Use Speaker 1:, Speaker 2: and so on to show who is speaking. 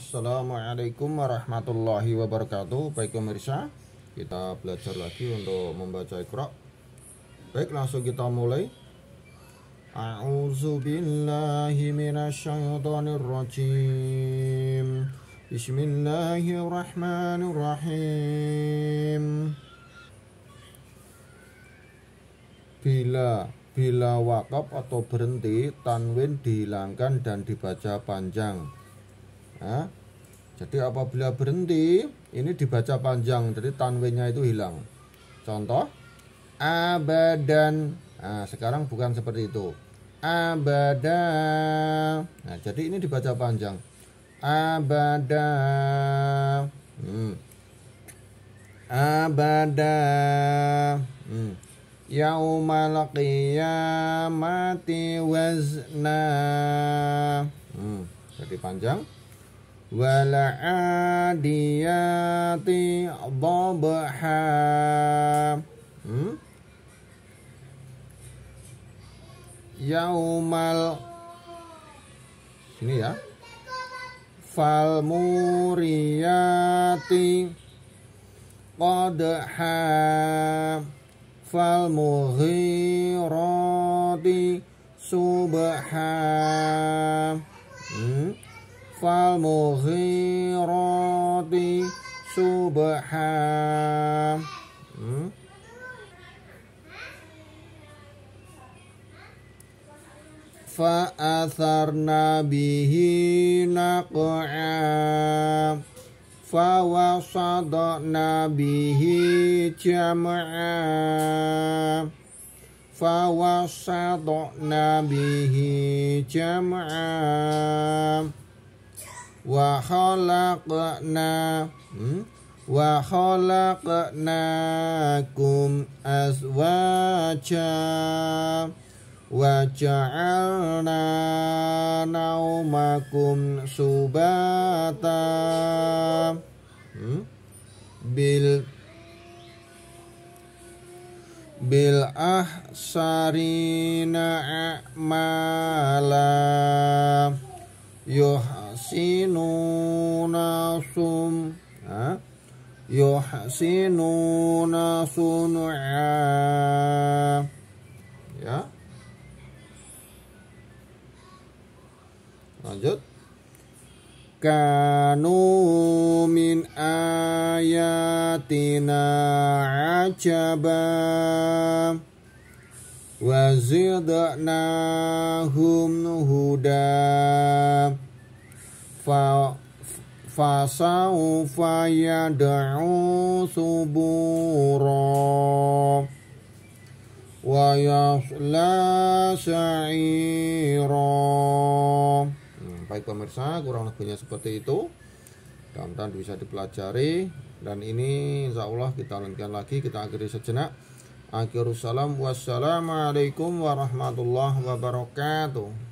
Speaker 1: Assalamualaikum warahmatullahi wabarakatuh Baik pemirsa Kita belajar lagi untuk membaca Iqra Baik langsung kita mulai A'udzu Bismillahirrahmanirrahim Bila bila wakaf atau berhenti tanwin dihilangkan dan dibaca panjang ya. Jadi apabila berhenti ini dibaca panjang jadi tanwinnya itu hilang. Contoh abadan. Nah, sekarang bukan seperti itu. Abada. Nah, jadi ini dibaca panjang. Abada. Hmm. Abada. Hmm. Yaumal qiyamati wazna. Hmm. Jadi panjang. Wal'adiyati dhabha hmm? Yaumal ini ya Falmuriyati Qadha Falmuri Subha hmm? falmughirati subha hmm? fa'atharna bihi naq'a fawasadna bihi jam'a fawasadna nabihi jam'a wa khalaqna hmm? wa khalaqnakum azwaja wa ja'alna naumakum subata hmm? bil bil ahsarina malam, yuh sum ha? yuhsinuna sun'a ya lanjut kanu min ayatina ajaba wa zidnahum Hudam فسوف يدعو ثبورا ويصلى سعيرا hmm, baik pemirsa kurang lebihnya seperti itu mudah bisa dipelajari dan ini insya Allah kita lanjutkan lagi kita akhiri sejenak akhirussalam wassalamualaikum warahmatullahi wabarakatuh